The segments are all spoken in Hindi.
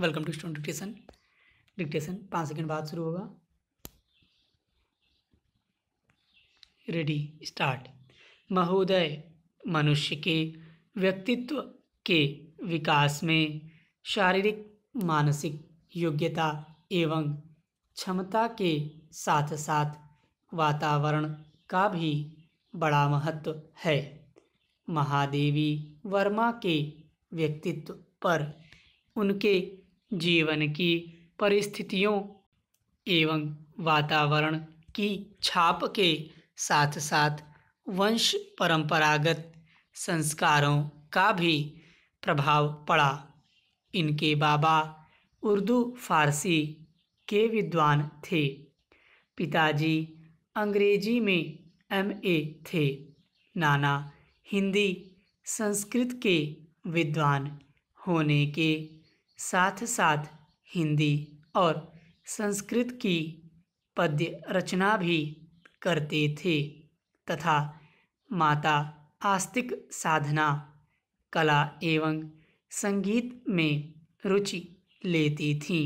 welcome to student dictation dictation पाँच सेकेंड बाद शुरू होगा रेडी स्टार्ट महोदय मनुष्य के व्यक्तित्व के विकास में शारीरिक मानसिक योग्यता एवं क्षमता के साथ साथ वातावरण का भी बड़ा महत्व है महादेवी वर्मा के व्यक्तित्व पर उनके जीवन की परिस्थितियों एवं वातावरण की छाप के साथ साथ वंश परंपरागत संस्कारों का भी प्रभाव पड़ा इनके बाबा उर्दू फारसी के विद्वान थे पिताजी अंग्रेजी में एमए थे नाना हिंदी संस्कृत के विद्वान होने के साथ साथ हिंदी और संस्कृत की पद्य रचना भी करते थे तथा माता आस्तिक साधना कला एवं संगीत में रुचि लेती थी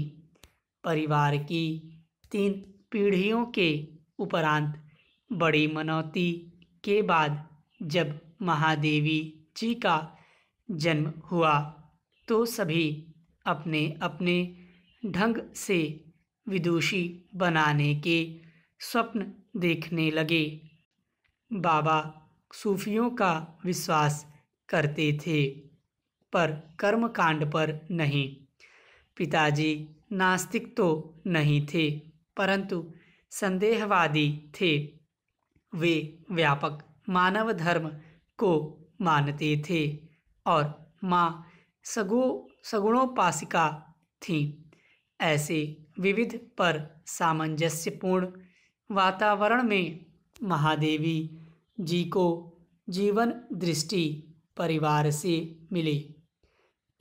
परिवार की तीन पीढ़ियों के उपरांत बड़ी मनौती के बाद जब महादेवी जी का जन्म हुआ तो सभी अपने अपने ढंग से विदुषी बनाने के स्वप्न देखने लगे बाबा सूफियों का विश्वास करते थे पर कर्मकांड पर नहीं पिताजी नास्तिक तो नहीं थे परंतु संदेहवादी थे वे व्यापक मानव धर्म को मानते थे और माँ सगो सगुणोपासिका थीं ऐसे विविध पर सामंजस्यपूर्ण वातावरण में महादेवी जी को जीवन दृष्टि परिवार से मिली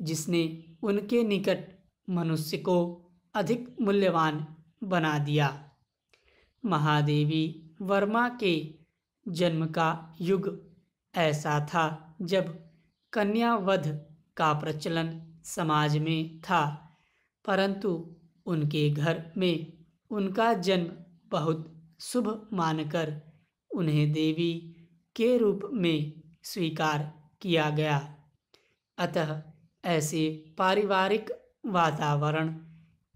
जिसने उनके निकट मनुष्य को अधिक मूल्यवान बना दिया महादेवी वर्मा के जन्म का युग ऐसा था जब कन्यावध का प्रचलन समाज में था परंतु उनके घर में उनका जन्म बहुत शुभ मानकर उन्हें देवी के रूप में स्वीकार किया गया अतः ऐसे पारिवारिक वातावरण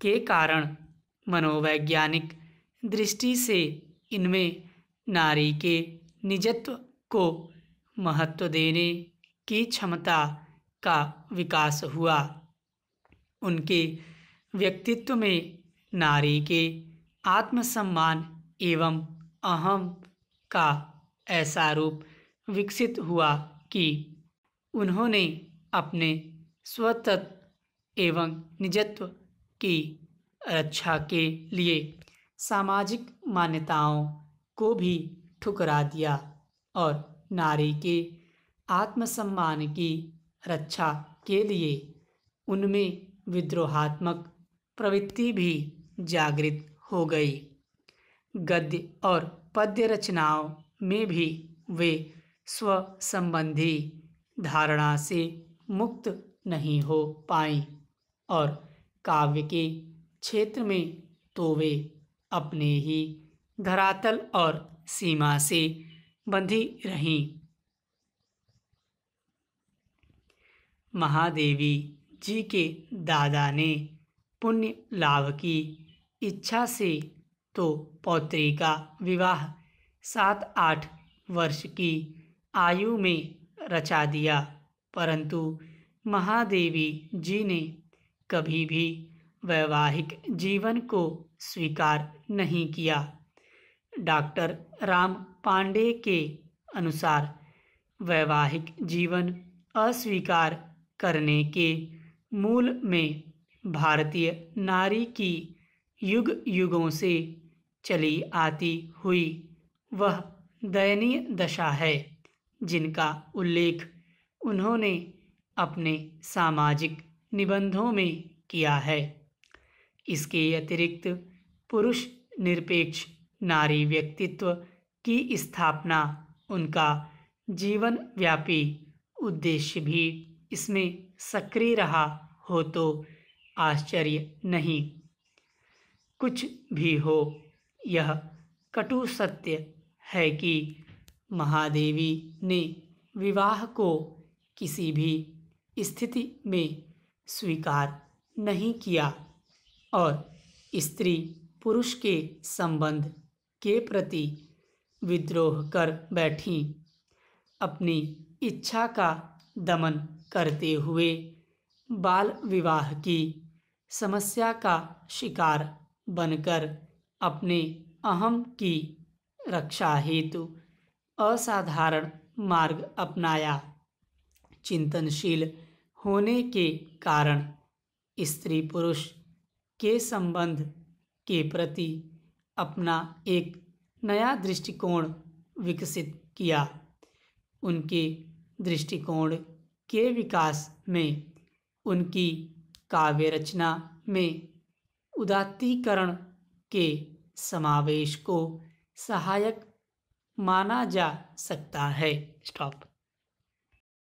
के कारण मनोवैज्ञानिक दृष्टि से इनमें नारी के निजत्व को महत्व देने की क्षमता का विकास हुआ उनके व्यक्तित्व में नारी के आत्मसम्मान एवं अहम का ऐसा रूप विकसित हुआ कि उन्होंने अपने स्वतत्व एवं निजत्व की रक्षा के लिए सामाजिक मान्यताओं को भी ठुकरा दिया और नारी के आत्मसम्मान की रक्षा के लिए उनमें विद्रोहात्मक प्रवृत्ति भी जागृत हो गई गद्य और पद्य रचनाओं में भी वे स्व संबंधी धारणा से मुक्त नहीं हो पाए और काव्य के क्षेत्र में तो वे अपने ही धरातल और सीमा से बंधी रहीं महादेवी जी के दादा ने पुण्य लाभ की इच्छा से तो पौत्री का विवाह सात आठ वर्ष की आयु में रचा दिया परंतु महादेवी जी ने कभी भी वैवाहिक जीवन को स्वीकार नहीं किया डॉक्टर राम पांडे के अनुसार वैवाहिक जीवन अस्वीकार करने के मूल में भारतीय नारी की युग युगों से चली आती हुई वह दयनीय दशा है जिनका उल्लेख उन्होंने अपने सामाजिक निबंधों में किया है इसके अतिरिक्त पुरुष निरपेक्ष नारी व्यक्तित्व की स्थापना उनका जीवन व्यापी उद्देश्य भी इसमें सक्रिय रहा हो तो आश्चर्य नहीं कुछ भी हो यह कटु सत्य है कि महादेवी ने विवाह को किसी भी स्थिति में स्वीकार नहीं किया और स्त्री पुरुष के संबंध के प्रति विद्रोह कर बैठी अपनी इच्छा का दमन करते हुए बाल विवाह की समस्या का शिकार बनकर अपने अहम की रक्षा हेतु असाधारण मार्ग अपनाया चिंतनशील होने के कारण स्त्री पुरुष के संबंध के प्रति अपना एक नया दृष्टिकोण विकसित किया उनके दृष्टिकोण के विकास में उनकी काव्य रचना में उदात्तीकरण के समावेश को सहायक माना जा सकता है स्टॉप